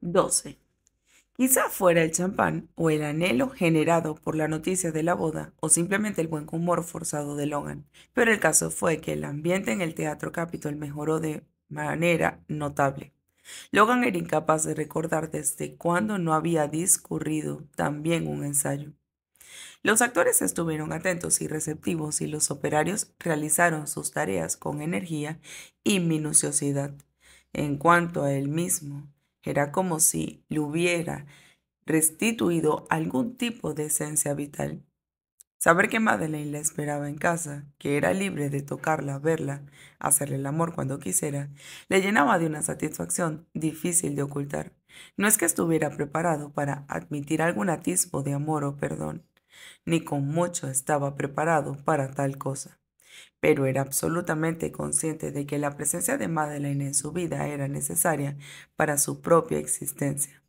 12. Quizá fuera el champán o el anhelo generado por la noticia de la boda o simplemente el buen humor forzado de Logan, pero el caso fue que el ambiente en el Teatro Capitol mejoró de manera notable. Logan era incapaz de recordar desde cuándo no había discurrido también un ensayo. Los actores estuvieron atentos y receptivos y los operarios realizaron sus tareas con energía y minuciosidad. En cuanto a él mismo, era como si le hubiera restituido algún tipo de esencia vital. Saber que Madeleine la esperaba en casa, que era libre de tocarla, verla, hacerle el amor cuando quisiera, le llenaba de una satisfacción difícil de ocultar. No es que estuviera preparado para admitir algún atisbo de amor o perdón, ni con mucho estaba preparado para tal cosa pero era absolutamente consciente de que la presencia de Madeleine en su vida era necesaria para su propia existencia.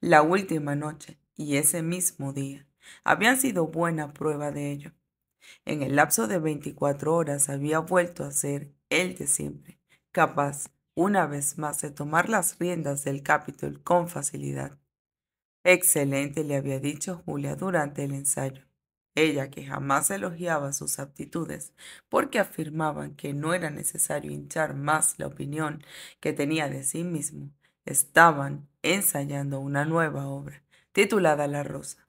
La última noche y ese mismo día habían sido buena prueba de ello. En el lapso de 24 horas había vuelto a ser el de siempre, capaz una vez más de tomar las riendas del Capitol con facilidad. Excelente, le había dicho Julia durante el ensayo ella que jamás elogiaba sus aptitudes, porque afirmaban que no era necesario hinchar más la opinión que tenía de sí mismo, estaban ensayando una nueva obra, titulada La Rosa,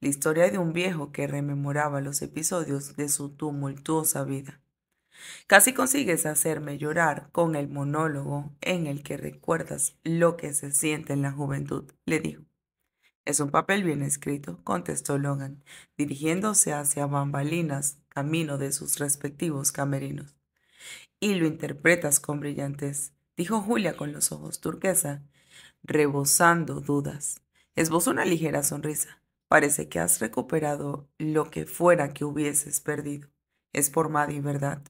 la historia de un viejo que rememoraba los episodios de su tumultuosa vida. Casi consigues hacerme llorar con el monólogo en el que recuerdas lo que se siente en la juventud, le dijo. Es un papel bien escrito, contestó Logan, dirigiéndose hacia bambalinas, camino de sus respectivos camerinos. Y lo interpretas con brillantez, dijo Julia con los ojos turquesa, rebosando dudas. Esbozó una ligera sonrisa. Parece que has recuperado lo que fuera que hubieses perdido. Es por y ¿verdad?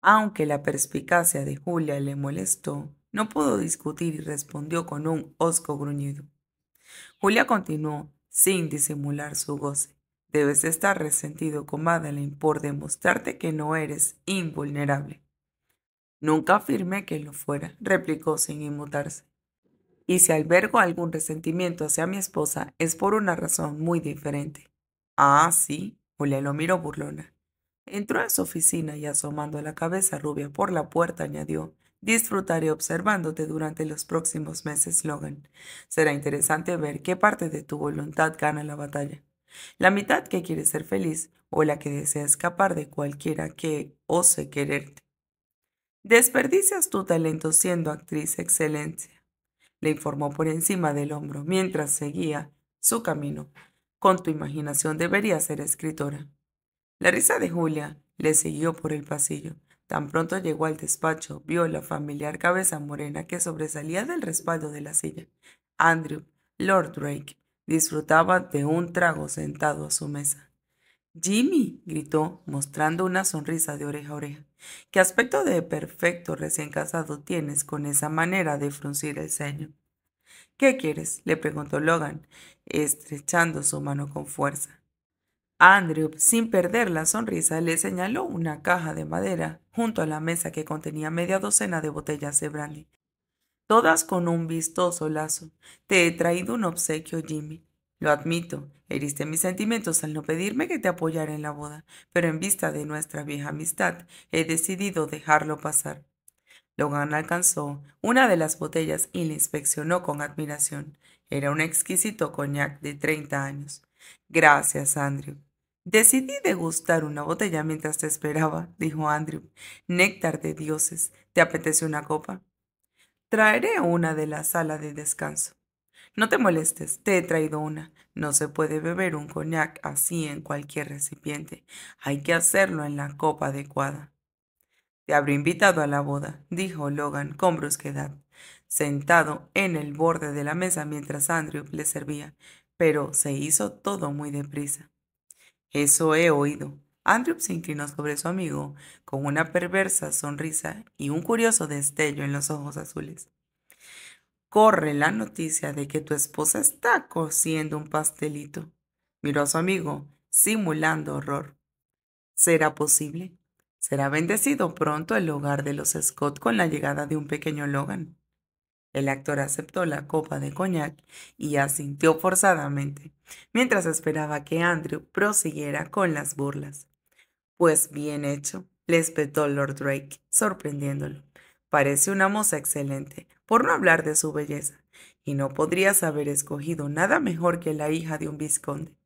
Aunque la perspicacia de Julia le molestó, no pudo discutir y respondió con un hosco gruñido. Julia continuó, sin disimular su goce. Debes estar resentido con Madeleine por demostrarte que no eres invulnerable. Nunca afirmé que lo fuera, replicó sin inmutarse. Y si albergo algún resentimiento hacia mi esposa es por una razón muy diferente. Ah, sí, Julia lo miró burlona. Entró en su oficina y asomando la cabeza rubia por la puerta añadió, Disfrutaré observándote durante los próximos meses, Logan. Será interesante ver qué parte de tu voluntad gana la batalla. La mitad que quiere ser feliz o la que desea escapar de cualquiera que ose quererte. Desperdicias tu talento siendo actriz excelencia, le informó por encima del hombro mientras seguía su camino. Con tu imaginación debería ser escritora. La risa de Julia le siguió por el pasillo. Tan pronto llegó al despacho, vio la familiar cabeza morena que sobresalía del respaldo de la silla. Andrew, Lord Drake, disfrutaba de un trago sentado a su mesa. Jimmy, gritó, mostrando una sonrisa de oreja a oreja. ¿Qué aspecto de perfecto recién casado tienes con esa manera de fruncir el ceño? ¿Qué quieres? le preguntó Logan, estrechando su mano con fuerza. Andrew, sin perder la sonrisa, le señaló una caja de madera junto a la mesa que contenía media docena de botellas de brandy, todas con un vistoso lazo. Te he traído un obsequio, Jimmy. Lo admito, heriste mis sentimientos al no pedirme que te apoyara en la boda, pero en vista de nuestra vieja amistad, he decidido dejarlo pasar. Logan alcanzó una de las botellas y la inspeccionó con admiración. Era un exquisito coñac de treinta años. Gracias, Andrew. Decidí degustar una botella mientras te esperaba, dijo Andrew. Néctar de dioses. ¿Te apetece una copa? Traeré una de la sala de descanso. No te molestes, te he traído una. No se puede beber un coñac así en cualquier recipiente. Hay que hacerlo en la copa adecuada. Te habré invitado a la boda, dijo Logan con brusquedad, sentado en el borde de la mesa mientras Andrew le servía, pero se hizo todo muy deprisa. Eso he oído. Andrew se inclinó sobre su amigo con una perversa sonrisa y un curioso destello en los ojos azules. Corre la noticia de que tu esposa está cociendo un pastelito. Miró a su amigo, simulando horror. ¿Será posible? Será bendecido pronto el hogar de los Scott con la llegada de un pequeño Logan. El actor aceptó la copa de coñac y asintió forzadamente, mientras esperaba que Andrew prosiguiera con las burlas. Pues bien hecho, le espetó Lord Drake, sorprendiéndolo. Parece una moza excelente, por no hablar de su belleza, y no podrías haber escogido nada mejor que la hija de un vizconde.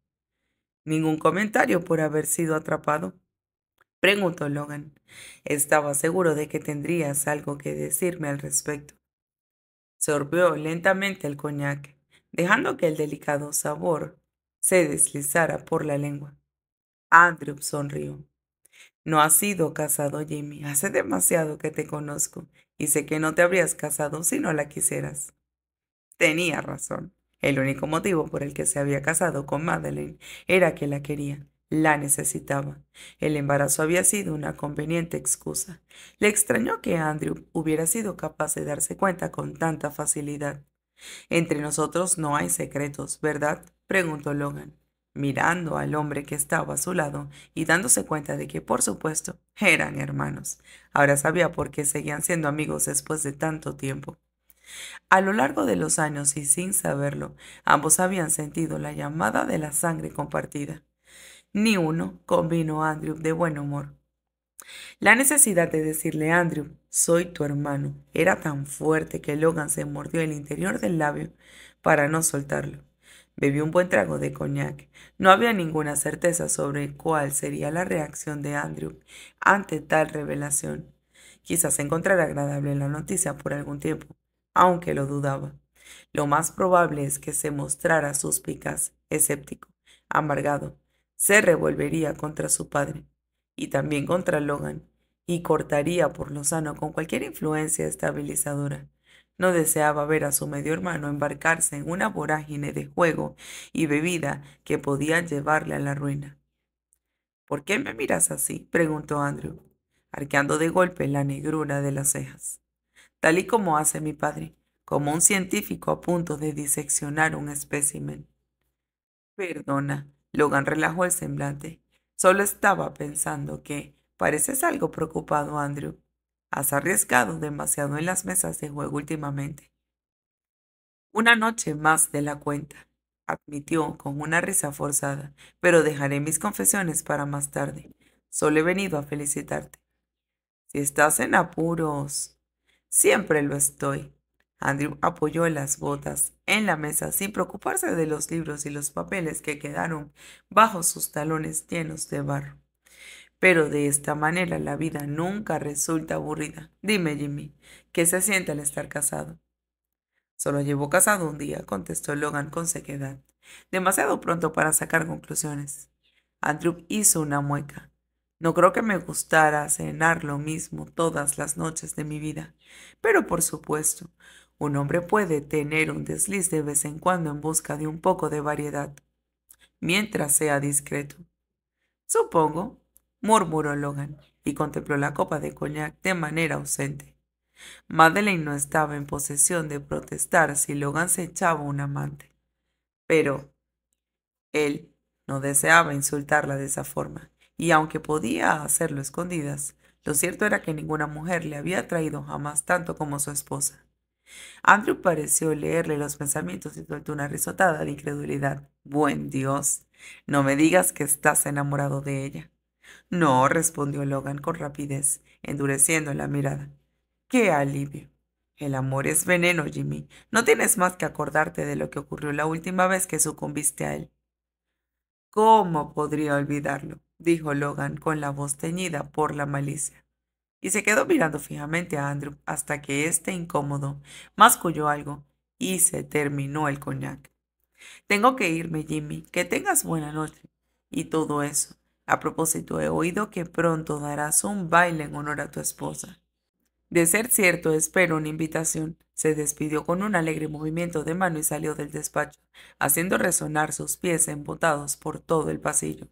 Ningún comentario por haber sido atrapado, preguntó Logan. Estaba seguro de que tendrías algo que decirme al respecto. Sorbió lentamente el coñac, dejando que el delicado sabor se deslizara por la lengua. Andrew sonrió. No has sido casado, Jimmy. Hace demasiado que te conozco y sé que no te habrías casado si no la quisieras. Tenía razón. El único motivo por el que se había casado con Madeleine era que la quería. La necesitaba. El embarazo había sido una conveniente excusa. Le extrañó que Andrew hubiera sido capaz de darse cuenta con tanta facilidad. Entre nosotros no hay secretos, ¿verdad? preguntó Logan, mirando al hombre que estaba a su lado y dándose cuenta de que, por supuesto, eran hermanos. Ahora sabía por qué seguían siendo amigos después de tanto tiempo. A lo largo de los años y sin saberlo, ambos habían sentido la llamada de la sangre compartida ni uno, convino Andrew de buen humor. La necesidad de decirle a Andrew, soy tu hermano, era tan fuerte que Logan se mordió el interior del labio para no soltarlo. Bebió un buen trago de coñac. No había ninguna certeza sobre cuál sería la reacción de Andrew ante tal revelación. Quizás encontrara agradable la noticia por algún tiempo, aunque lo dudaba. Lo más probable es que se mostrara suspicaz, escéptico, amargado, se revolvería contra su padre y también contra Logan y cortaría por lo sano con cualquier influencia estabilizadora. No deseaba ver a su medio hermano embarcarse en una vorágine de juego y bebida que podía llevarle a la ruina. ¿Por qué me miras así? preguntó Andrew, arqueando de golpe la negrura de las cejas. Tal y como hace mi padre, como un científico a punto de diseccionar un espécimen. Perdona, Logan relajó el semblante. Solo estaba pensando que pareces algo preocupado, Andrew. Has arriesgado demasiado en las mesas de juego últimamente. Una noche más de la cuenta, admitió con una risa forzada, pero dejaré mis confesiones para más tarde. Solo he venido a felicitarte. Si estás en apuros, siempre lo estoy. Andrew apoyó las botas en la mesa sin preocuparse de los libros y los papeles que quedaron bajo sus talones llenos de barro. Pero de esta manera la vida nunca resulta aburrida. Dime, Jimmy, ¿qué se siente al estar casado? Solo llevo casado un día, contestó Logan con sequedad. Demasiado pronto para sacar conclusiones. Andrew hizo una mueca. No creo que me gustara cenar lo mismo todas las noches de mi vida, pero por supuesto, un hombre puede tener un desliz de vez en cuando en busca de un poco de variedad, mientras sea discreto. Supongo, murmuró Logan y contempló la copa de coñac de manera ausente. Madeleine no estaba en posesión de protestar si Logan se echaba un amante. Pero él no deseaba insultarla de esa forma, y aunque podía hacerlo escondidas, lo cierto era que ninguna mujer le había traído jamás tanto como su esposa. Andrew pareció leerle los pensamientos y soltó una risotada de incredulidad. Buen Dios, no me digas que estás enamorado de ella. No, respondió Logan con rapidez, endureciendo la mirada. ¡Qué alivio! El amor es veneno, Jimmy. No tienes más que acordarte de lo que ocurrió la última vez que sucumbiste a él. ¿Cómo podría olvidarlo? dijo Logan con la voz teñida por la malicia y se quedó mirando fijamente a Andrew hasta que este incómodo masculló algo y se terminó el coñac. Tengo que irme, Jimmy. Que tengas buena noche. Y todo eso. A propósito, he oído que pronto darás un baile en honor a tu esposa. De ser cierto, espero una invitación. Se despidió con un alegre movimiento de mano y salió del despacho, haciendo resonar sus pies embotados por todo el pasillo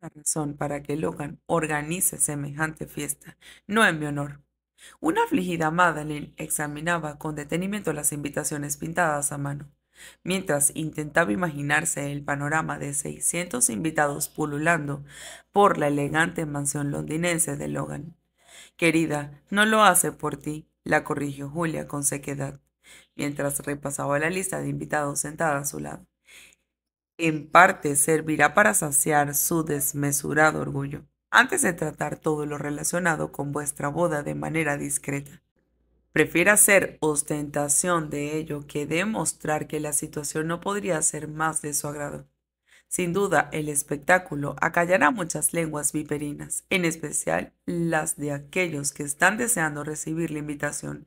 la razón para que Logan organice semejante fiesta, no en mi honor. Una afligida Madeline examinaba con detenimiento las invitaciones pintadas a mano, mientras intentaba imaginarse el panorama de 600 invitados pululando por la elegante mansión londinense de Logan. Querida, no lo hace por ti, la corrigió Julia con sequedad, mientras repasaba la lista de invitados sentada a su lado en parte servirá para saciar su desmesurado orgullo, antes de tratar todo lo relacionado con vuestra boda de manera discreta. Prefiere hacer ostentación de ello que demostrar que la situación no podría ser más de su agrado. Sin duda, el espectáculo acallará muchas lenguas viperinas, en especial las de aquellos que están deseando recibir la invitación.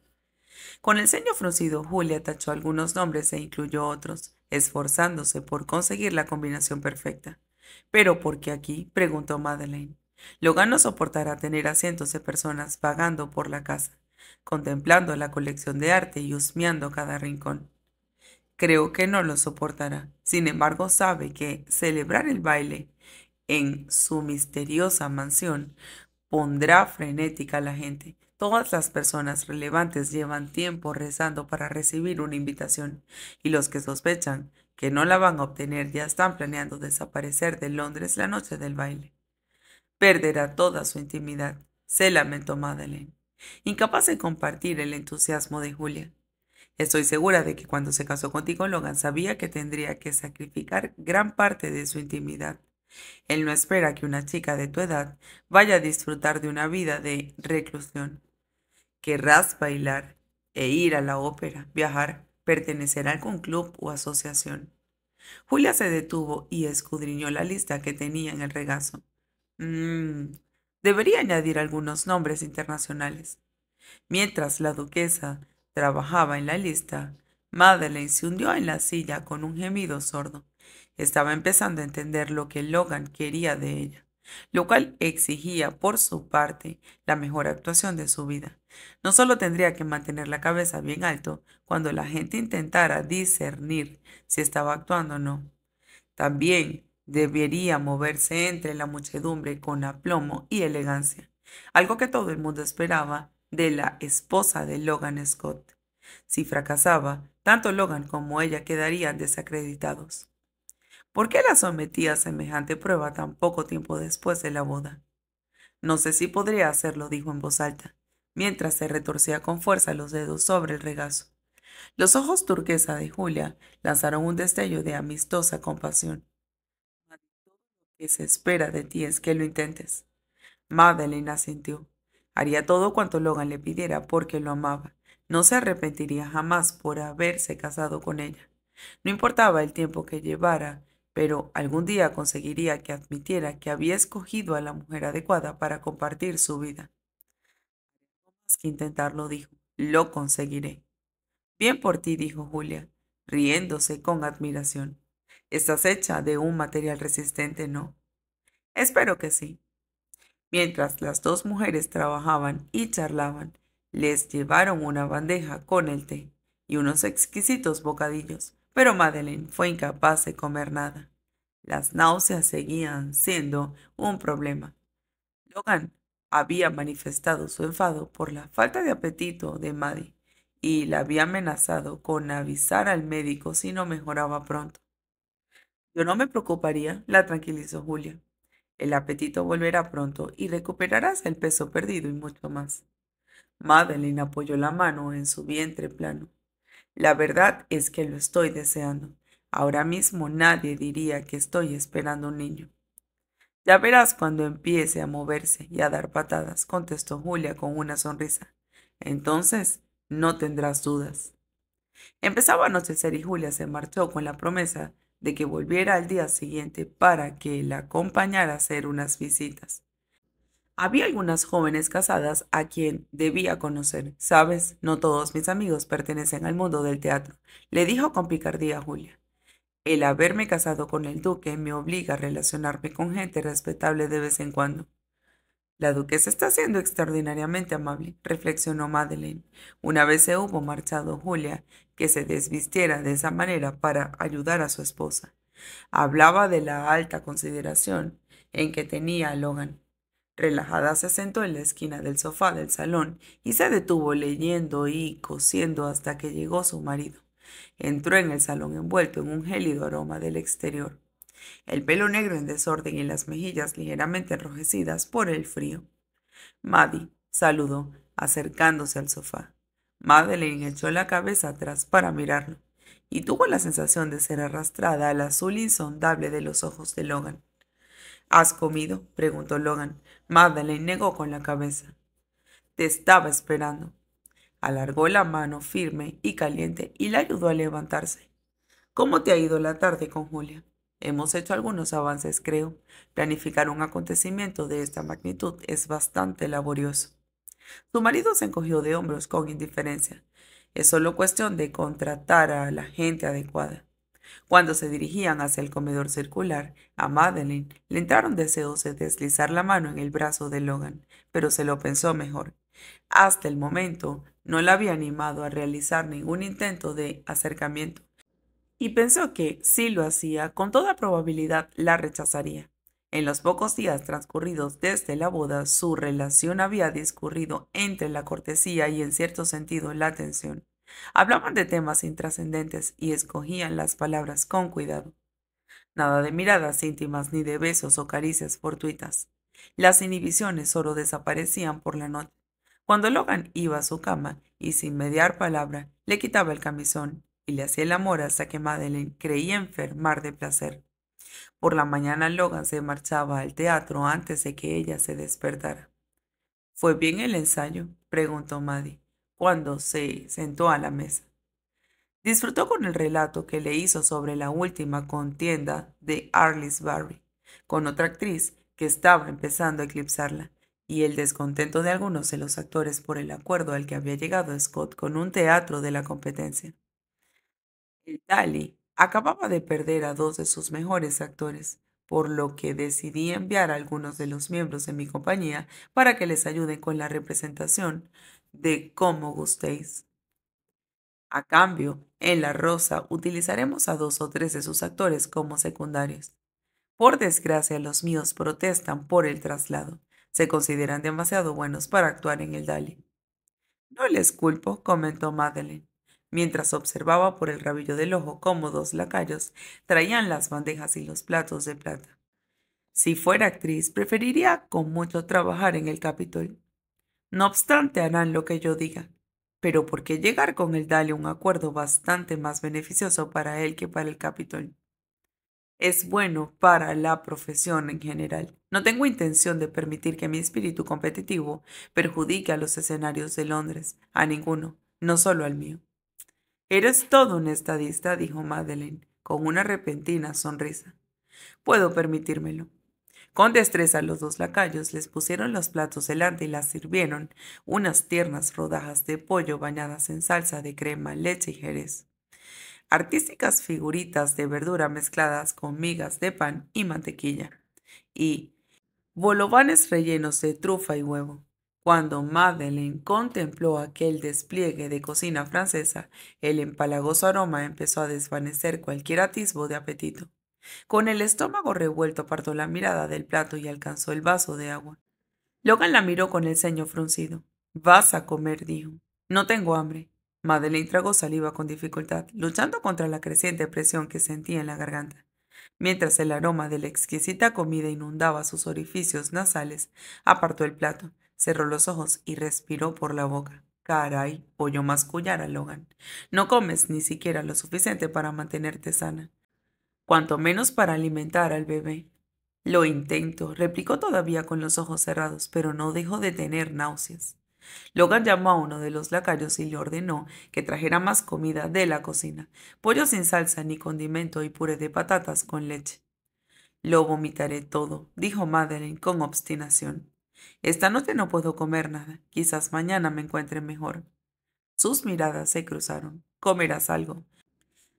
Con el ceño fruncido, Julia tachó algunos nombres e incluyó otros esforzándose por conseguir la combinación perfecta. ¿Pero por qué aquí? preguntó Madeleine. Logan no soportará tener a cientos de personas vagando por la casa, contemplando la colección de arte y husmeando cada rincón. Creo que no lo soportará. Sin embargo, sabe que celebrar el baile en su misteriosa mansión pondrá frenética a la gente, Todas las personas relevantes llevan tiempo rezando para recibir una invitación y los que sospechan que no la van a obtener ya están planeando desaparecer de Londres la noche del baile. Perderá toda su intimidad, se lamentó Madeleine, incapaz de compartir el entusiasmo de Julia. Estoy segura de que cuando se casó contigo Logan sabía que tendría que sacrificar gran parte de su intimidad. Él no espera que una chica de tu edad vaya a disfrutar de una vida de reclusión. Querrás bailar e ir a la ópera, viajar, pertenecer a algún club o asociación. Julia se detuvo y escudriñó la lista que tenía en el regazo. Mmm, debería añadir algunos nombres internacionales. Mientras la duquesa trabajaba en la lista, Madeleine se hundió en la silla con un gemido sordo. Estaba empezando a entender lo que Logan quería de ella, lo cual exigía por su parte la mejor actuación de su vida. No solo tendría que mantener la cabeza bien alto cuando la gente intentara discernir si estaba actuando o no, también debería moverse entre la muchedumbre con aplomo y elegancia, algo que todo el mundo esperaba de la esposa de Logan Scott. Si fracasaba, tanto Logan como ella quedarían desacreditados. ¿Por qué la sometía a semejante prueba tan poco tiempo después de la boda? No sé si podría hacerlo, dijo en voz alta mientras se retorcía con fuerza los dedos sobre el regazo. Los ojos turquesa de Julia lanzaron un destello de amistosa compasión. Lo que se espera de ti es que lo intentes. Madeline asintió. Haría todo cuanto Logan le pidiera porque lo amaba. No se arrepentiría jamás por haberse casado con ella. No importaba el tiempo que llevara, pero algún día conseguiría que admitiera que había escogido a la mujer adecuada para compartir su vida que intentarlo, dijo. Lo conseguiré. Bien por ti, dijo Julia, riéndose con admiración. Estás hecha de un material resistente, ¿no? Espero que sí. Mientras las dos mujeres trabajaban y charlaban, les llevaron una bandeja con el té y unos exquisitos bocadillos, pero Madeleine fue incapaz de comer nada. Las náuseas seguían siendo un problema. Logan había manifestado su enfado por la falta de apetito de Maddie y la había amenazado con avisar al médico si no mejoraba pronto. Yo no me preocuparía, la tranquilizó Julia. El apetito volverá pronto y recuperarás el peso perdido y mucho más. Madeline apoyó la mano en su vientre plano. La verdad es que lo estoy deseando. Ahora mismo nadie diría que estoy esperando un niño. Ya verás cuando empiece a moverse y a dar patadas, contestó Julia con una sonrisa. Entonces, no tendrás dudas. Empezaba a anochecer y Julia se marchó con la promesa de que volviera al día siguiente para que la acompañara a hacer unas visitas. Había algunas jóvenes casadas a quien debía conocer. Sabes, no todos mis amigos pertenecen al mundo del teatro, le dijo con picardía Julia. El haberme casado con el duque me obliga a relacionarme con gente respetable de vez en cuando. La duquesa está siendo extraordinariamente amable, reflexionó Madeleine. Una vez se hubo marchado Julia, que se desvistiera de esa manera para ayudar a su esposa. Hablaba de la alta consideración en que tenía a Logan. Relajada se sentó en la esquina del sofá del salón y se detuvo leyendo y cosiendo hasta que llegó su marido. Entró en el salón envuelto en un gélido aroma del exterior, el pelo negro en desorden y las mejillas ligeramente enrojecidas por el frío. Maddie saludó, acercándose al sofá. Madeleine echó la cabeza atrás para mirarlo y tuvo la sensación de ser arrastrada al azul insondable de los ojos de Logan. ¿Has comido? preguntó Logan. Madeleine negó con la cabeza. Te estaba esperando alargó la mano firme y caliente y la ayudó a levantarse. ¿Cómo te ha ido la tarde con Julia? Hemos hecho algunos avances, creo. Planificar un acontecimiento de esta magnitud es bastante laborioso. Su marido se encogió de hombros con indiferencia. Es solo cuestión de contratar a la gente adecuada. Cuando se dirigían hacia el comedor circular, a Madeline le entraron deseos de deslizar la mano en el brazo de Logan, pero se lo pensó mejor. Hasta el momento no la había animado a realizar ningún intento de acercamiento, y pensó que, si lo hacía, con toda probabilidad la rechazaría. En los pocos días transcurridos desde la boda, su relación había discurrido entre la cortesía y en cierto sentido la atención. Hablaban de temas intrascendentes y escogían las palabras con cuidado. Nada de miradas íntimas ni de besos o caricias fortuitas. Las inhibiciones solo desaparecían por la noche, cuando Logan iba a su cama y sin mediar palabra le quitaba el camisón y le hacía el amor hasta que Madeleine creía enfermar de placer. Por la mañana Logan se marchaba al teatro antes de que ella se despertara. ¿Fue bien el ensayo? preguntó Maddie, cuando se sentó a la mesa. Disfrutó con el relato que le hizo sobre la última contienda de Arliss Barry, con otra actriz que estaba empezando a eclipsarla, y el descontento de algunos de los actores por el acuerdo al que había llegado Scott con un teatro de la competencia. El Dali acababa de perder a dos de sus mejores actores, por lo que decidí enviar a algunos de los miembros de mi compañía para que les ayuden con la representación de como gustéis. A cambio, en La Rosa utilizaremos a dos o tres de sus actores como secundarios. Por desgracia, los míos protestan por el traslado se consideran demasiado buenos para actuar en el Dali. No les culpo, comentó Madeleine, mientras observaba por el rabillo del ojo cómo dos lacayos traían las bandejas y los platos de plata. Si fuera actriz, preferiría con mucho trabajar en el Capitol. No obstante, harán lo que yo diga. Pero ¿por qué llegar con el Dali un acuerdo bastante más beneficioso para él que para el Capitol? Es bueno para la profesión en general. No tengo intención de permitir que mi espíritu competitivo perjudique a los escenarios de Londres, a ninguno, no solo al mío. Eres todo un estadista, dijo Madeleine, con una repentina sonrisa. Puedo permitírmelo. Con destreza los dos lacayos les pusieron los platos delante y las sirvieron unas tiernas rodajas de pollo bañadas en salsa de crema, leche y jerez. Artísticas figuritas de verdura mezcladas con migas de pan y mantequilla. Y, Volovanes rellenos de trufa y huevo. Cuando Madeleine contempló aquel despliegue de cocina francesa, el empalagoso aroma empezó a desvanecer cualquier atisbo de apetito. Con el estómago revuelto apartó la mirada del plato y alcanzó el vaso de agua. Logan la miró con el ceño fruncido. Vas a comer, dijo. No tengo hambre. Madeleine tragó saliva con dificultad, luchando contra la creciente presión que sentía en la garganta. Mientras el aroma de la exquisita comida inundaba sus orificios nasales, apartó el plato, cerró los ojos y respiró por la boca. Caray, oyó mascullar a Logan. No comes ni siquiera lo suficiente para mantenerte sana. Cuanto menos para alimentar al bebé. Lo intento, replicó todavía con los ojos cerrados, pero no dejó de tener náuseas. Logan llamó a uno de los lacayos y le ordenó que trajera más comida de la cocina, pollo sin salsa ni condimento y puré de patatas con leche. Lo vomitaré todo, dijo madeline con obstinación. Esta noche no puedo comer nada, quizás mañana me encuentre mejor. Sus miradas se cruzaron. Comerás algo,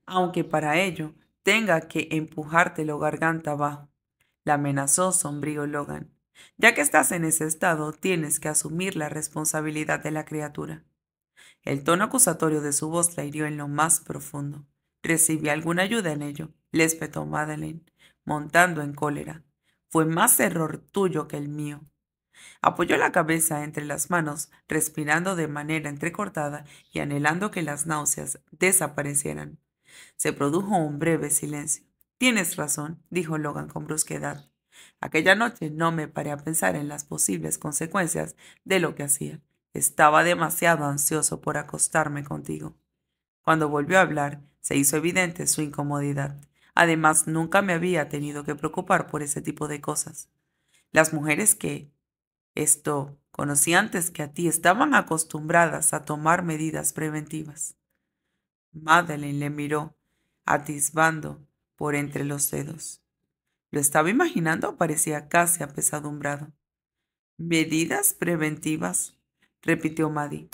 aunque para ello tenga que empujártelo garganta abajo. La amenazó sombrío Logan. Ya que estás en ese estado, tienes que asumir la responsabilidad de la criatura. El tono acusatorio de su voz la hirió en lo más profundo. Recibí alguna ayuda en ello, le espetó Madeleine, montando en cólera. Fue más error tuyo que el mío. Apoyó la cabeza entre las manos, respirando de manera entrecortada y anhelando que las náuseas desaparecieran. Se produjo un breve silencio. Tienes razón, dijo Logan con brusquedad. Aquella noche no me paré a pensar en las posibles consecuencias de lo que hacía. Estaba demasiado ansioso por acostarme contigo. Cuando volvió a hablar, se hizo evidente su incomodidad. Además, nunca me había tenido que preocupar por ese tipo de cosas. Las mujeres que esto conocí antes que a ti estaban acostumbradas a tomar medidas preventivas. Madeleine le miró, atisbando por entre los dedos. Lo estaba imaginando, parecía casi apesadumbrado. Medidas preventivas, repitió Maddie.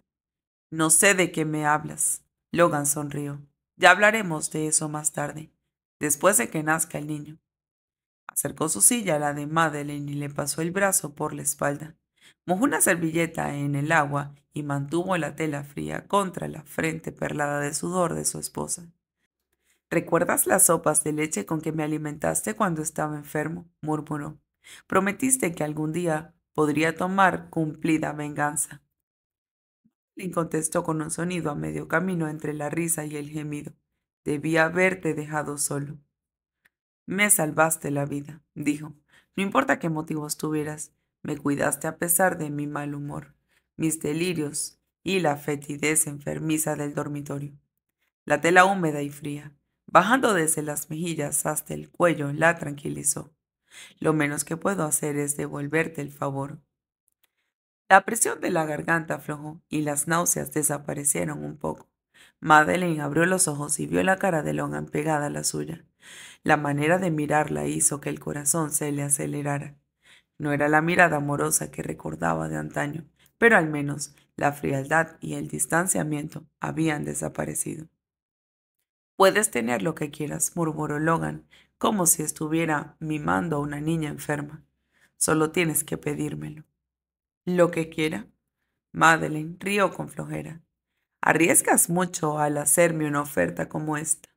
No sé de qué me hablas. Logan sonrió. Ya hablaremos de eso más tarde, después de que nazca el niño. Acercó su silla a la de Madeleine y le pasó el brazo por la espalda. Mojó una servilleta en el agua y mantuvo la tela fría contra la frente perlada de sudor de su esposa. ¿Recuerdas las sopas de leche con que me alimentaste cuando estaba enfermo? murmuró. Prometiste que algún día podría tomar cumplida venganza. Le contestó con un sonido a medio camino entre la risa y el gemido. Debía haberte dejado solo. Me salvaste la vida, dijo. No importa qué motivos tuvieras, me cuidaste a pesar de mi mal humor, mis delirios y la fetidez enfermiza del dormitorio. La tela húmeda y fría, Bajando desde las mejillas hasta el cuello, la tranquilizó. Lo menos que puedo hacer es devolverte el favor. La presión de la garganta aflojó y las náuseas desaparecieron un poco. Madeleine abrió los ojos y vio la cara de Longan pegada a la suya. La manera de mirarla hizo que el corazón se le acelerara. No era la mirada amorosa que recordaba de antaño, pero al menos la frialdad y el distanciamiento habían desaparecido. Puedes tener lo que quieras, murmuró Logan, como si estuviera mimando a una niña enferma. Solo tienes que pedírmelo. Lo que quiera. Madeleine rió con flojera. Arriesgas mucho al hacerme una oferta como esta.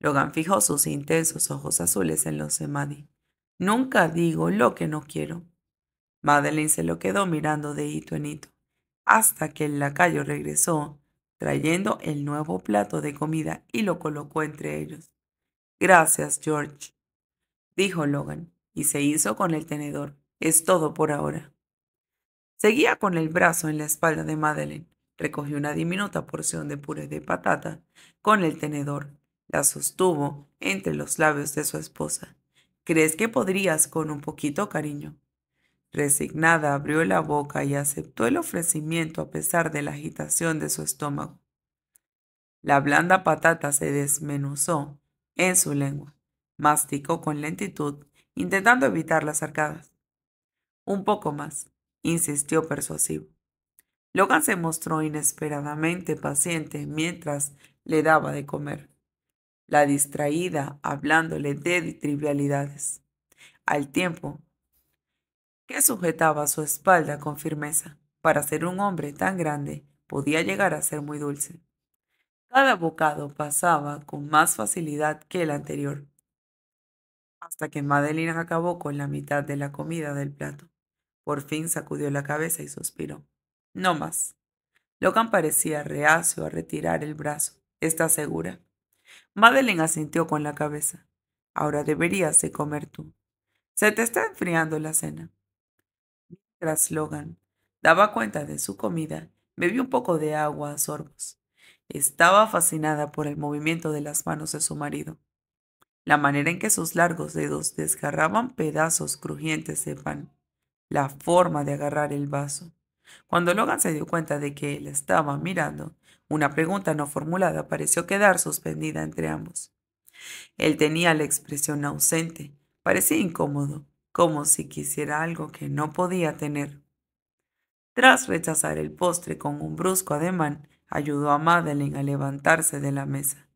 Logan fijó sus intensos ojos azules en los de Maddie. Nunca digo lo que no quiero. Madeleine se lo quedó mirando de hito en hito, hasta que el lacayo regresó trayendo el nuevo plato de comida y lo colocó entre ellos. Gracias, George, dijo Logan, y se hizo con el tenedor. Es todo por ahora. Seguía con el brazo en la espalda de Madeleine. Recogió una diminuta porción de puré de patata con el tenedor. La sostuvo entre los labios de su esposa. ¿Crees que podrías con un poquito, cariño? Resignada abrió la boca y aceptó el ofrecimiento a pesar de la agitación de su estómago. La blanda patata se desmenuzó en su lengua. Masticó con lentitud, intentando evitar las arcadas. Un poco más, insistió persuasivo. Logan se mostró inesperadamente paciente mientras le daba de comer. La distraída hablándole de trivialidades. Al tiempo que sujetaba su espalda con firmeza. Para ser un hombre tan grande, podía llegar a ser muy dulce. Cada bocado pasaba con más facilidad que el anterior, hasta que Madeline acabó con la mitad de la comida del plato. Por fin sacudió la cabeza y suspiró. No más. Logan parecía reacio a retirar el brazo. ¿Está segura? Madeline asintió con la cabeza. Ahora deberías de comer tú. Se te está enfriando la cena tras Logan. Daba cuenta de su comida, bebió un poco de agua a sorbos. Estaba fascinada por el movimiento de las manos de su marido, la manera en que sus largos dedos desgarraban pedazos crujientes de pan, la forma de agarrar el vaso. Cuando Logan se dio cuenta de que él estaba mirando, una pregunta no formulada pareció quedar suspendida entre ambos. Él tenía la expresión ausente, parecía incómodo, como si quisiera algo que no podía tener. Tras rechazar el postre con un brusco ademán, ayudó a Madeleine a levantarse de la mesa.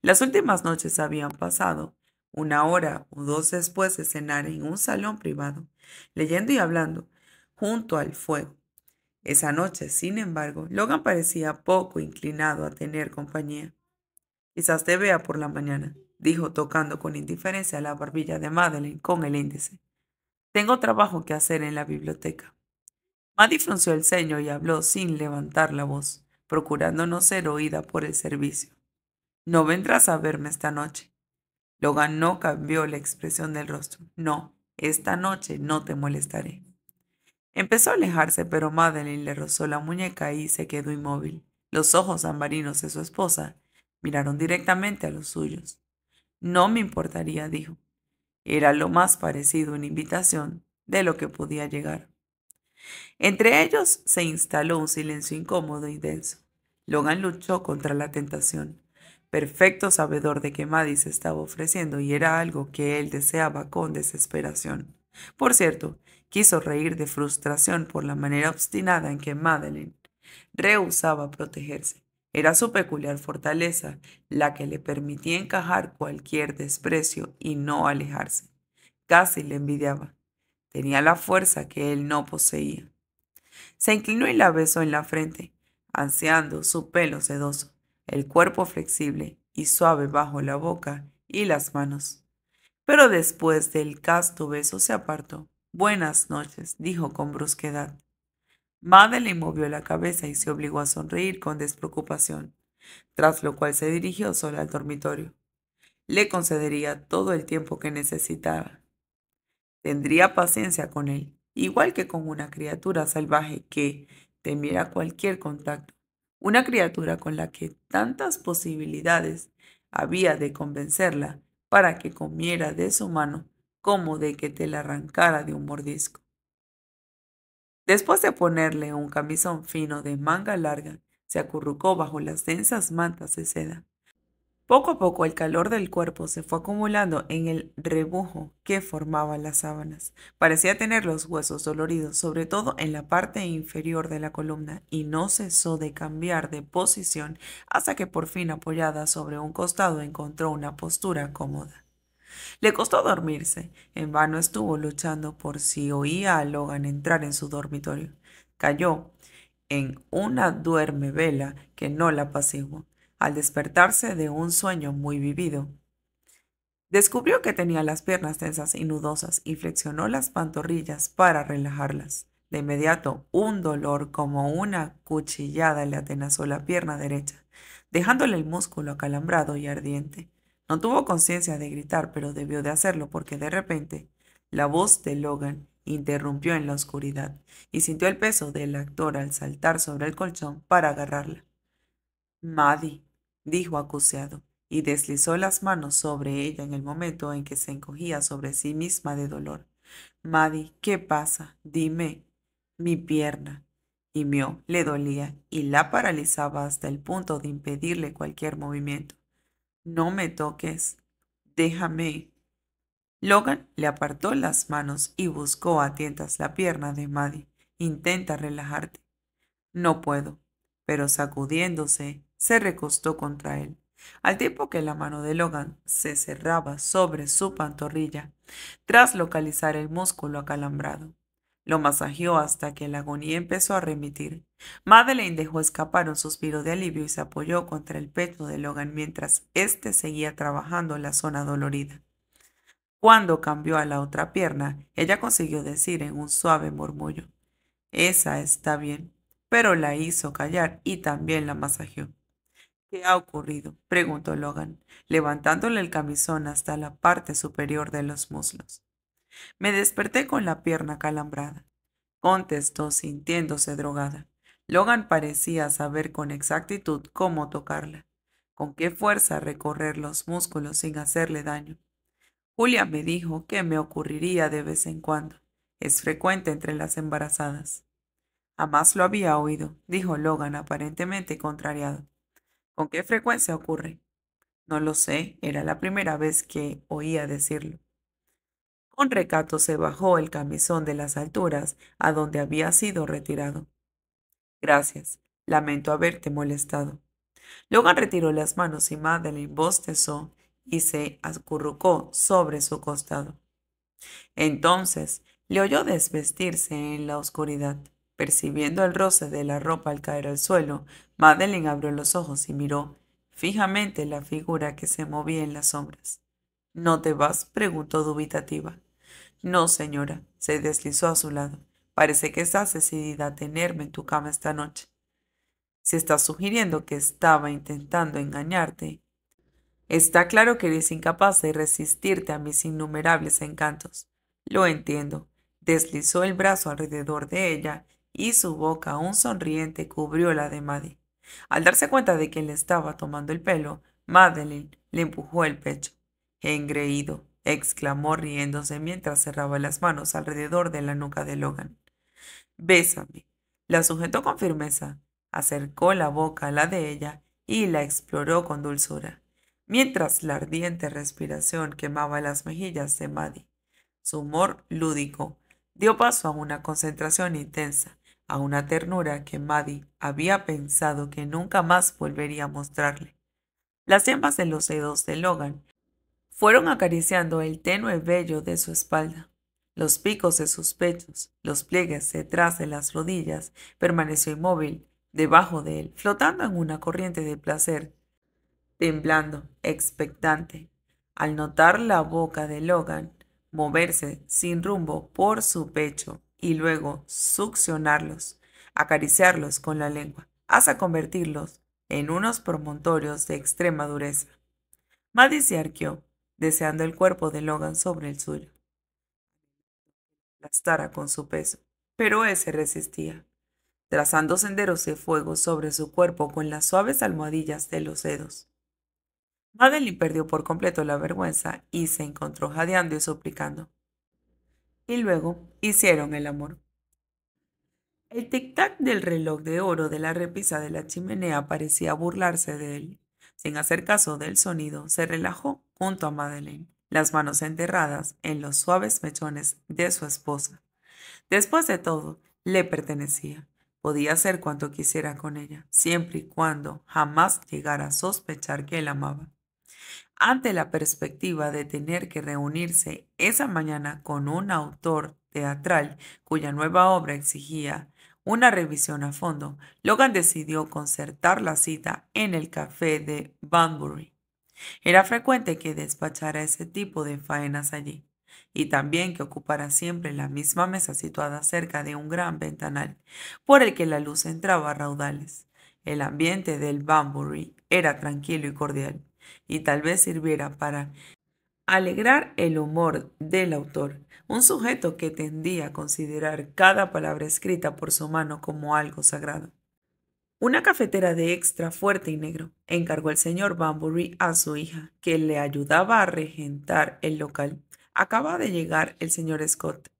Las últimas noches habían pasado, una hora o dos después de cenar en un salón privado, leyendo y hablando, junto al fuego. Esa noche, sin embargo, Logan parecía poco inclinado a tener compañía. Quizás te vea por la mañana, dijo tocando con indiferencia la barbilla de Madeleine con el índice. Tengo trabajo que hacer en la biblioteca. Maddie frunció el ceño y habló sin levantar la voz, procurando no ser oída por el servicio. No vendrás a verme esta noche. Logan no cambió la expresión del rostro. No, esta noche no te molestaré. Empezó a alejarse, pero Madeline le rozó la muñeca y se quedó inmóvil. Los ojos ambarinos de su esposa miraron directamente a los suyos. No me importaría, dijo. Era lo más parecido a una invitación de lo que podía llegar. Entre ellos se instaló un silencio incómodo y denso. Logan luchó contra la tentación, perfecto sabedor de que Maddie se estaba ofreciendo y era algo que él deseaba con desesperación. Por cierto, quiso reír de frustración por la manera obstinada en que Madeline rehusaba protegerse. Era su peculiar fortaleza la que le permitía encajar cualquier desprecio y no alejarse. Casi le envidiaba. Tenía la fuerza que él no poseía. Se inclinó y la besó en la frente, ansiando su pelo sedoso, el cuerpo flexible y suave bajo la boca y las manos. Pero después del casto beso se apartó. Buenas noches, dijo con brusquedad. Madeleine movió la cabeza y se obligó a sonreír con despreocupación, tras lo cual se dirigió sola al dormitorio. Le concedería todo el tiempo que necesitaba. Tendría paciencia con él, igual que con una criatura salvaje que temiera cualquier contacto, una criatura con la que tantas posibilidades había de convencerla para que comiera de su mano como de que te la arrancara de un mordisco. Después de ponerle un camisón fino de manga larga, se acurrucó bajo las densas mantas de seda. Poco a poco el calor del cuerpo se fue acumulando en el rebujo que formaba las sábanas. Parecía tener los huesos doloridos, sobre todo en la parte inferior de la columna, y no cesó de cambiar de posición hasta que por fin apoyada sobre un costado encontró una postura cómoda. Le costó dormirse. En vano estuvo luchando por si oía a Logan entrar en su dormitorio. Cayó en una duerme vela que no la apaciguó. Al despertarse de un sueño muy vivido, descubrió que tenía las piernas tensas y nudosas y flexionó las pantorrillas para relajarlas. De inmediato, un dolor como una cuchillada le atenazó la pierna derecha, dejándole el músculo acalambrado y ardiente. No tuvo conciencia de gritar, pero debió de hacerlo porque de repente la voz de Logan interrumpió en la oscuridad y sintió el peso del actor al saltar sobre el colchón para agarrarla. Maddie, dijo acuciado, y deslizó las manos sobre ella en el momento en que se encogía sobre sí misma de dolor. Maddie, ¿qué pasa? Dime. Mi pierna. Y le dolía y la paralizaba hasta el punto de impedirle cualquier movimiento no me toques, déjame. Logan le apartó las manos y buscó a tientas la pierna de Maddie. Intenta relajarte. No puedo. Pero sacudiéndose, se recostó contra él, al tiempo que la mano de Logan se cerraba sobre su pantorrilla, tras localizar el músculo acalambrado. Lo masajeó hasta que la agonía empezó a remitir. Madeleine dejó escapar un suspiro de alivio y se apoyó contra el pecho de Logan mientras éste seguía trabajando la zona dolorida. Cuando cambió a la otra pierna, ella consiguió decir en un suave murmullo, Esa está bien, pero la hizo callar y también la masajeó. ¿Qué ha ocurrido? preguntó Logan, levantándole el camisón hasta la parte superior de los muslos. Me desperté con la pierna calambrada. Contestó sintiéndose drogada. Logan parecía saber con exactitud cómo tocarla, con qué fuerza recorrer los músculos sin hacerle daño. Julia me dijo que me ocurriría de vez en cuando. Es frecuente entre las embarazadas. Jamás lo había oído, dijo Logan aparentemente contrariado. ¿Con qué frecuencia ocurre? No lo sé, era la primera vez que oía decirlo. Con recato se bajó el camisón de las alturas a donde había sido retirado. Gracias. Lamento haberte molestado. Logan retiró las manos y Madeline bostezó y se acurrucó sobre su costado. Entonces le oyó desvestirse en la oscuridad. Percibiendo el roce de la ropa al caer al suelo, Madeline abrió los ojos y miró fijamente la figura que se movía en las sombras. ¿No te vas? preguntó dubitativa. No, señora, se deslizó a su lado. Parece que estás decidida a tenerme en tu cama esta noche. Si estás sugiriendo que estaba intentando engañarte, está claro que eres incapaz de resistirte a mis innumerables encantos. Lo entiendo. Deslizó el brazo alrededor de ella y su boca aún sonriente cubrió la de Maddie. Al darse cuenta de que le estaba tomando el pelo, Madeline le empujó el pecho. Engreído, exclamó riéndose mientras cerraba las manos alrededor de la nuca de Logan. Bésame. La sujetó con firmeza, acercó la boca a la de ella y la exploró con dulzura, mientras la ardiente respiración quemaba las mejillas de Maddie. Su humor lúdico dio paso a una concentración intensa, a una ternura que Maddie había pensado que nunca más volvería a mostrarle. Las yemas de los dedos de Logan fueron acariciando el tenue vello de su espalda. Los picos de sus pechos, los pliegues detrás de las rodillas, permaneció inmóvil, debajo de él, flotando en una corriente de placer, temblando, expectante. Al notar la boca de Logan moverse sin rumbo por su pecho y luego succionarlos, acariciarlos con la lengua, hasta convertirlos en unos promontorios de extrema dureza. Maddy se arqueó, deseando el cuerpo de Logan sobre el suyo. Lastara con su peso, pero ese resistía, trazando senderos de fuego sobre su cuerpo con las suaves almohadillas de los dedos. Madeline perdió por completo la vergüenza y se encontró jadeando y suplicando. Y luego hicieron el amor. El tic-tac del reloj de oro de la repisa de la chimenea parecía burlarse de él. Sin hacer caso del sonido, se relajó junto a Madeleine, las manos enterradas en los suaves mechones de su esposa. Después de todo, le pertenecía. Podía hacer cuanto quisiera con ella, siempre y cuando jamás llegara a sospechar que él amaba. Ante la perspectiva de tener que reunirse esa mañana con un autor teatral cuya nueva obra exigía una revisión a fondo, Logan decidió concertar la cita en el café de Bambury. Era frecuente que despachara ese tipo de faenas allí, y también que ocupara siempre la misma mesa situada cerca de un gran ventanal, por el que la luz entraba a raudales. El ambiente del Bambury era tranquilo y cordial, y tal vez sirviera para Alegrar el humor del autor. Un sujeto que tendía a considerar cada palabra escrita por su mano como algo sagrado. Una cafetera de extra fuerte y negro encargó el señor Bambury a su hija, que le ayudaba a regentar el local. Acaba de llegar el señor Scott,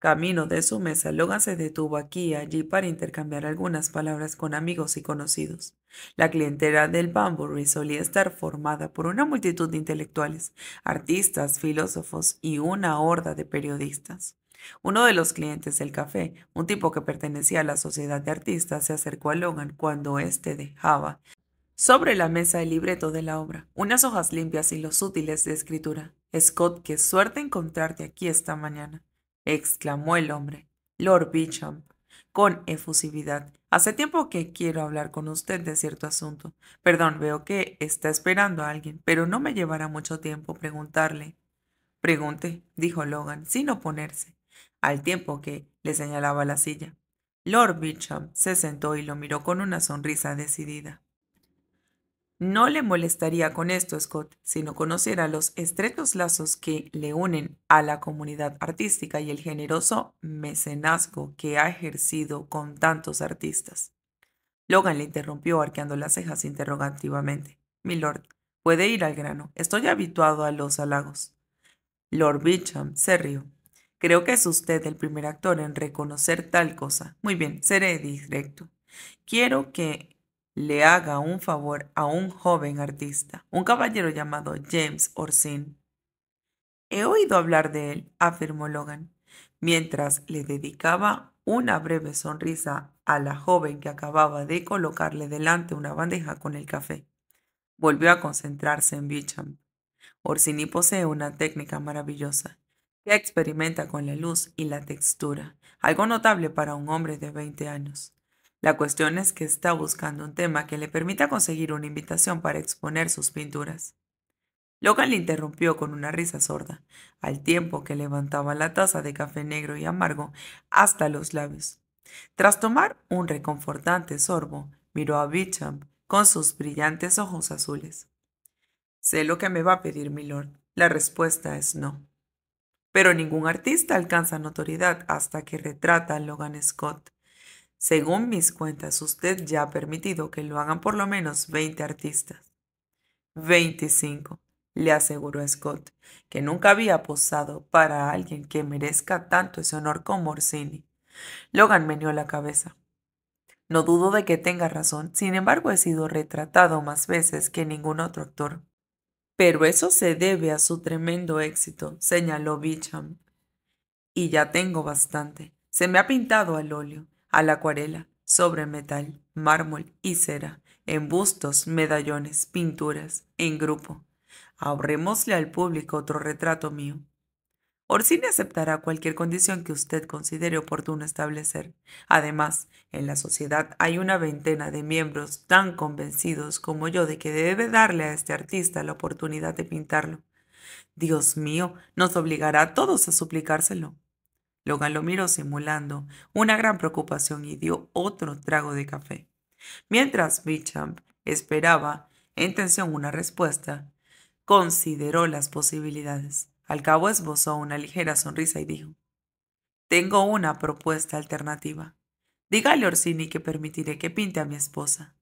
Camino de su mesa, Logan se detuvo aquí y allí para intercambiar algunas palabras con amigos y conocidos. La clientela del Bunbury solía estar formada por una multitud de intelectuales, artistas, filósofos y una horda de periodistas. Uno de los clientes del café, un tipo que pertenecía a la sociedad de artistas, se acercó a Logan cuando éste dejaba sobre la mesa el libreto de la obra, unas hojas limpias y los útiles de escritura. Scott, qué suerte encontrarte aquí esta mañana exclamó el hombre, Lord Beecham, con efusividad. Hace tiempo que quiero hablar con usted de cierto asunto. Perdón, veo que está esperando a alguien, pero no me llevará mucho tiempo preguntarle. Pregunte, dijo Logan, sin oponerse, al tiempo que le señalaba la silla. Lord Beecham se sentó y lo miró con una sonrisa decidida. No le molestaría con esto Scott si no conociera los estrechos lazos que le unen a la comunidad artística y el generoso mecenazgo que ha ejercido con tantos artistas. Logan le interrumpió arqueando las cejas interrogativamente. Milord, puede ir al grano. Estoy habituado a los halagos. Lord Beecham se rió. Creo que es usted el primer actor en reconocer tal cosa. Muy bien, seré directo. Quiero que le haga un favor a un joven artista, un caballero llamado James Orsin. He oído hablar de él, afirmó Logan, mientras le dedicaba una breve sonrisa a la joven que acababa de colocarle delante una bandeja con el café. Volvió a concentrarse en Beecham. Orsini posee una técnica maravillosa, que experimenta con la luz y la textura, algo notable para un hombre de 20 años. La cuestión es que está buscando un tema que le permita conseguir una invitación para exponer sus pinturas. Logan le interrumpió con una risa sorda, al tiempo que levantaba la taza de café negro y amargo hasta los labios. Tras tomar un reconfortante sorbo, miró a Beauchamp con sus brillantes ojos azules. Sé lo que me va a pedir, milord. La respuesta es no. Pero ningún artista alcanza notoriedad hasta que retrata a Logan Scott. Según mis cuentas, usted ya ha permitido que lo hagan por lo menos veinte artistas. —Veinticinco le aseguró Scott, que nunca había posado para alguien que merezca tanto ese honor como Orsini. Logan meneó la cabeza. No dudo de que tenga razón, sin embargo he sido retratado más veces que ningún otro actor. Pero eso se debe a su tremendo éxito, señaló Bicham. Y ya tengo bastante. Se me ha pintado al óleo a la acuarela, sobre metal, mármol y cera, en bustos, medallones, pinturas, en grupo. Ahorrémosle al público otro retrato mío. Orsini aceptará cualquier condición que usted considere oportuno establecer. Además, en la sociedad hay una veintena de miembros tan convencidos como yo de que debe darle a este artista la oportunidad de pintarlo. Dios mío, nos obligará a todos a suplicárselo. Logan lo miró simulando una gran preocupación y dio otro trago de café. Mientras Bichamp esperaba, en tensión, una respuesta, consideró las posibilidades. Al cabo esbozó una ligera sonrisa y dijo, Tengo una propuesta alternativa. Dígale Orsini que permitiré que pinte a mi esposa.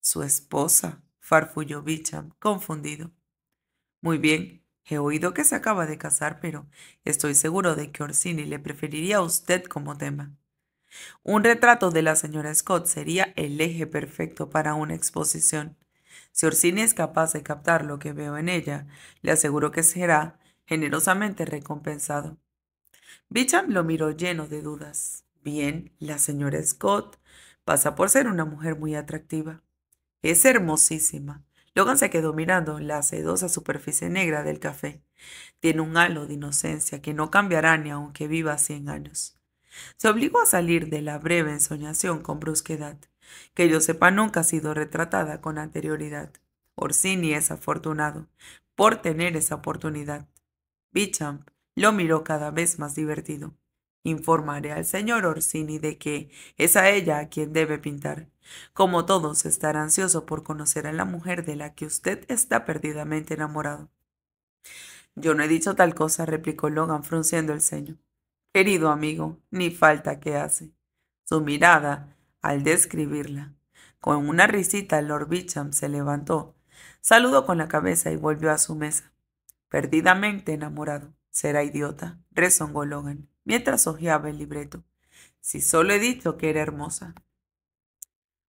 ¿Su esposa? farfulló Bicham, confundido. Muy bien, He oído que se acaba de casar, pero estoy seguro de que Orsini le preferiría a usted como tema. Un retrato de la señora Scott sería el eje perfecto para una exposición. Si Orsini es capaz de captar lo que veo en ella, le aseguro que será generosamente recompensado. Bicham lo miró lleno de dudas. Bien, la señora Scott pasa por ser una mujer muy atractiva. Es hermosísima, Logan se quedó mirando la sedosa superficie negra del café. Tiene un halo de inocencia que no cambiará ni aunque viva cien años. Se obligó a salir de la breve ensoñación con brusquedad, que yo sepa nunca ha sido retratada con anterioridad. Orsini es afortunado por tener esa oportunidad. Bichamp lo miró cada vez más divertido. Informaré al señor Orsini de que es a ella a quien debe pintar. Como todos, estará ansioso por conocer a la mujer de la que usted está perdidamente enamorado. Yo no he dicho tal cosa, replicó Logan frunciendo el ceño. Querido amigo, ni falta que hace. Su mirada, al describirla, con una risita, Lord Bicham se levantó, saludó con la cabeza y volvió a su mesa. Perdidamente enamorado. Será idiota, rezongó Logan mientras hojeaba el libreto. Si solo he dicho que era hermosa.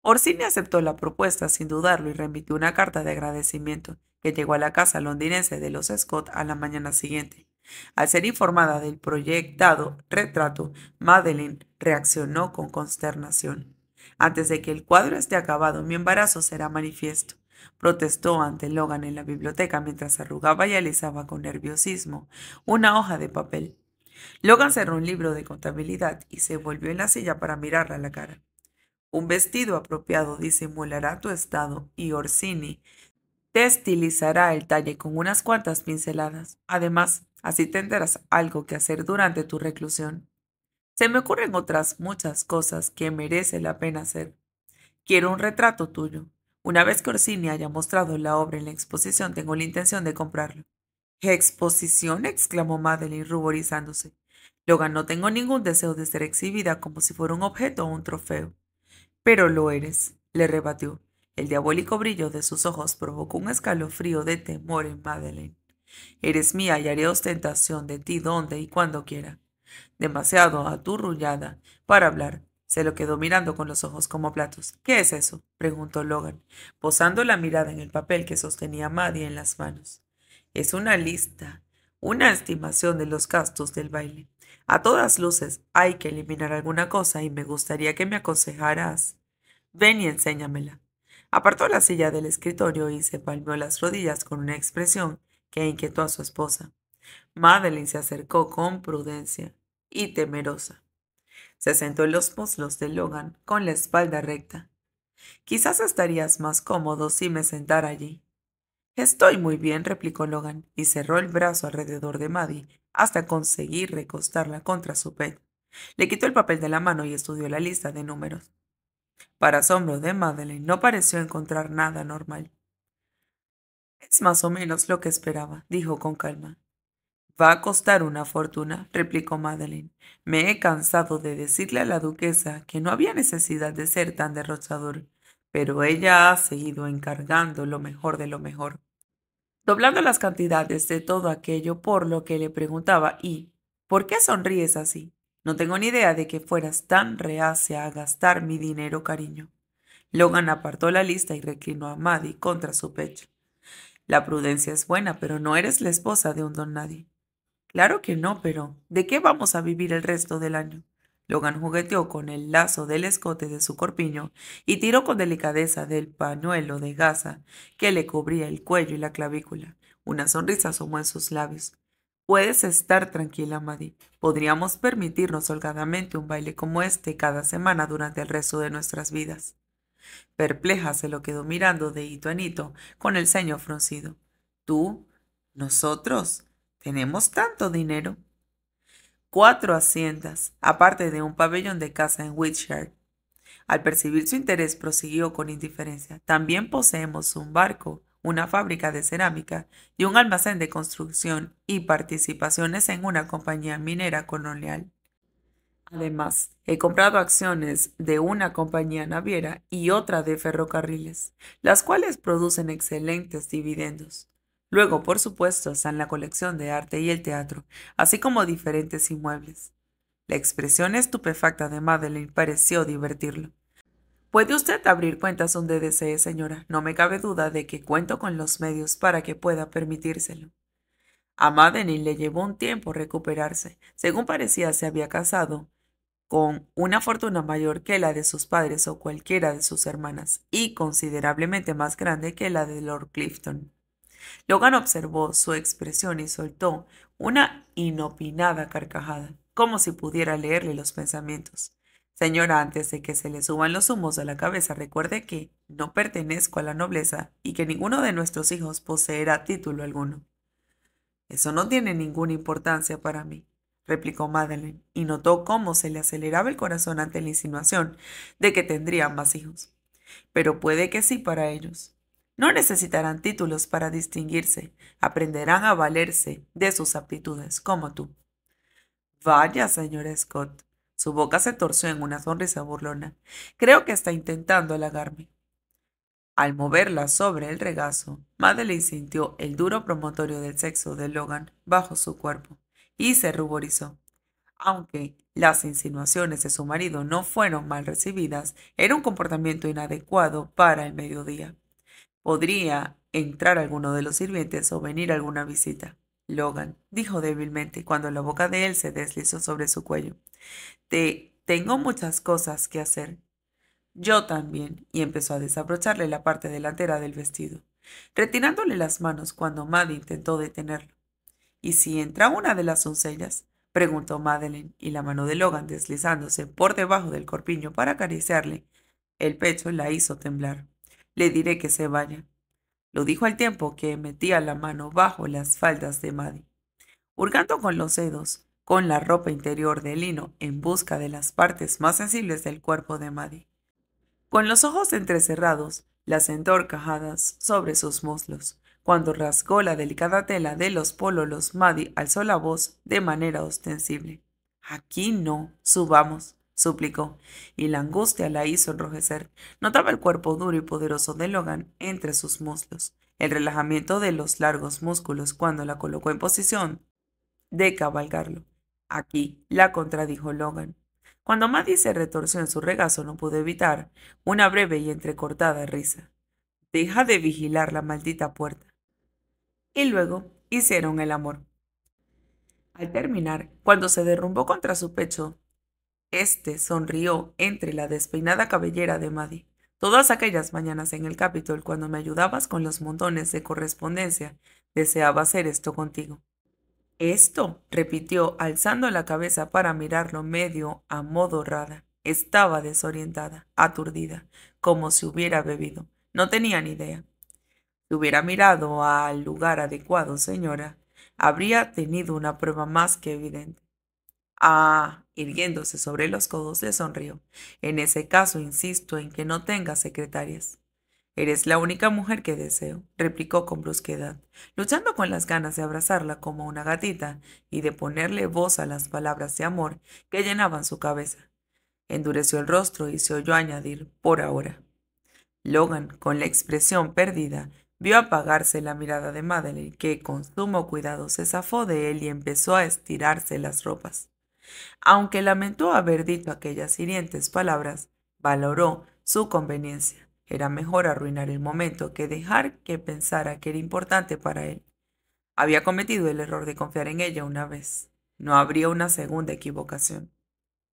Orsini aceptó la propuesta sin dudarlo y remitió una carta de agradecimiento que llegó a la casa londinense de los Scott a la mañana siguiente. Al ser informada del proyectado retrato, Madeleine reaccionó con consternación. Antes de que el cuadro esté acabado, mi embarazo será manifiesto. Protestó ante Logan en la biblioteca mientras arrugaba y alisaba con nerviosismo una hoja de papel. Logan cerró un libro de contabilidad y se volvió en la silla para mirarla a la cara. Un vestido apropiado disimulará tu estado y Orsini te estilizará el talle con unas cuantas pinceladas. Además, así tendrás algo que hacer durante tu reclusión. Se me ocurren otras muchas cosas que merece la pena hacer. Quiero un retrato tuyo. Una vez que Orsini haya mostrado la obra en la exposición, tengo la intención de comprarlo exposición? exclamó Madeline ruborizándose. Logan, no tengo ningún deseo de ser exhibida como si fuera un objeto o un trofeo. Pero lo eres, le rebatió. El diabólico brillo de sus ojos provocó un escalofrío de temor en Madeleine. Eres mía y haré ostentación de ti donde y cuando quiera. Demasiado aturrullada para hablar. Se lo quedó mirando con los ojos como platos. ¿Qué es eso? preguntó Logan, posando la mirada en el papel que sostenía Maddie en las manos. Es una lista, una estimación de los gastos del baile. A todas luces hay que eliminar alguna cosa y me gustaría que me aconsejaras. Ven y enséñamela. Apartó la silla del escritorio y se palmeó las rodillas con una expresión que inquietó a su esposa. Madeline se acercó con prudencia y temerosa. Se sentó en los muslos de Logan con la espalda recta. Quizás estarías más cómodo si me sentara allí. Estoy muy bien, replicó Logan, y cerró el brazo alrededor de Maddie hasta conseguir recostarla contra su pecho. Le quitó el papel de la mano y estudió la lista de números. Para asombro de Madeline, no pareció encontrar nada normal. Es más o menos lo que esperaba, dijo con calma. Va a costar una fortuna, replicó Madeline. Me he cansado de decirle a la duquesa que no había necesidad de ser tan derrochador pero ella ha seguido encargando lo mejor de lo mejor, doblando las cantidades de todo aquello por lo que le preguntaba y ¿por qué sonríes así? No tengo ni idea de que fueras tan reacia a gastar mi dinero, cariño. Logan apartó la lista y reclinó a Maddie contra su pecho. La prudencia es buena, pero no eres la esposa de un don nadie. Claro que no, pero ¿de qué vamos a vivir el resto del año? Logan jugueteó con el lazo del escote de su corpiño y tiró con delicadeza del pañuelo de gasa que le cubría el cuello y la clavícula. Una sonrisa asomó en sus labios. Puedes estar tranquila, Maddie. Podríamos permitirnos holgadamente un baile como este cada semana durante el resto de nuestras vidas. Perpleja se lo quedó mirando de hito en hito, con el ceño fruncido. Tú, nosotros, tenemos tanto dinero cuatro haciendas, aparte de un pabellón de casa en Wiltshire. Al percibir su interés, prosiguió con indiferencia. También poseemos un barco, una fábrica de cerámica y un almacén de construcción y participaciones en una compañía minera colonial. Además, he comprado acciones de una compañía naviera y otra de ferrocarriles, las cuales producen excelentes dividendos. Luego, por supuesto, están la colección de arte y el teatro, así como diferentes inmuebles. La expresión estupefacta de Madeline pareció divertirlo. Puede usted abrir cuentas donde desee, señora. No me cabe duda de que cuento con los medios para que pueda permitírselo. A Madeline le llevó un tiempo recuperarse. Según parecía, se había casado con una fortuna mayor que la de sus padres o cualquiera de sus hermanas, y considerablemente más grande que la de Lord Clifton. Logan observó su expresión y soltó una inopinada carcajada, como si pudiera leerle los pensamientos. Señora, antes de que se le suban los humos a la cabeza, recuerde que no pertenezco a la nobleza y que ninguno de nuestros hijos poseerá título alguno. Eso no tiene ninguna importancia para mí, replicó Madeleine, y notó cómo se le aceleraba el corazón ante la insinuación de que tendría más hijos. Pero puede que sí para ellos. No necesitarán títulos para distinguirse, aprenderán a valerse de sus aptitudes, como tú. Vaya, señor Scott. Su boca se torció en una sonrisa burlona. Creo que está intentando halagarme. Al moverla sobre el regazo, Madeleine sintió el duro promotorio del sexo de Logan bajo su cuerpo y se ruborizó. Aunque las insinuaciones de su marido no fueron mal recibidas, era un comportamiento inadecuado para el mediodía. Podría entrar alguno de los sirvientes o venir alguna visita. Logan dijo débilmente cuando la boca de él se deslizó sobre su cuello. Te tengo muchas cosas que hacer. Yo también, y empezó a desabrocharle la parte delantera del vestido, retirándole las manos cuando Maddie intentó detenerlo. ¿Y si entra una de las doncellas? preguntó Madeleine, y la mano de Logan deslizándose por debajo del corpiño para acariciarle el pecho la hizo temblar. Le diré que se vaya. Lo dijo al tiempo que metía la mano bajo las faldas de Maddie. Hurgando con los dedos, con la ropa interior de lino en busca de las partes más sensibles del cuerpo de Maddie. Con los ojos entrecerrados, las entorcajadas sobre sus muslos. Cuando rasgó la delicada tela de los pololos, Maddie alzó la voz de manera ostensible. Aquí no, subamos suplicó, y la angustia la hizo enrojecer. Notaba el cuerpo duro y poderoso de Logan entre sus muslos, el relajamiento de los largos músculos cuando la colocó en posición de cabalgarlo. Aquí la contradijo Logan. Cuando Maddie se retorció en su regazo no pudo evitar una breve y entrecortada risa. Deja de vigilar la maldita puerta. Y luego hicieron el amor. Al terminar, cuando se derrumbó contra su pecho, este sonrió entre la despeinada cabellera de Maddie. Todas aquellas mañanas en el Capitol, cuando me ayudabas con los montones de correspondencia, deseaba hacer esto contigo. Esto, repitió, alzando la cabeza para mirarlo medio a modo amodorrada. Estaba desorientada, aturdida, como si hubiera bebido. No tenía ni idea. Si hubiera mirado al lugar adecuado, señora, habría tenido una prueba más que evidente. Ah, irguiéndose sobre los codos, le sonrió. En ese caso, insisto en que no tengas secretarias. Eres la única mujer que deseo, replicó con brusquedad, luchando con las ganas de abrazarla como una gatita y de ponerle voz a las palabras de amor que llenaban su cabeza. Endureció el rostro y se oyó añadir por ahora. Logan, con la expresión perdida, vio apagarse la mirada de Madeleine, que con sumo cuidado se zafó de él y empezó a estirarse las ropas. Aunque lamentó haber dicho aquellas hirientes palabras, valoró su conveniencia. Era mejor arruinar el momento que dejar que pensara que era importante para él. Había cometido el error de confiar en ella una vez. No habría una segunda equivocación.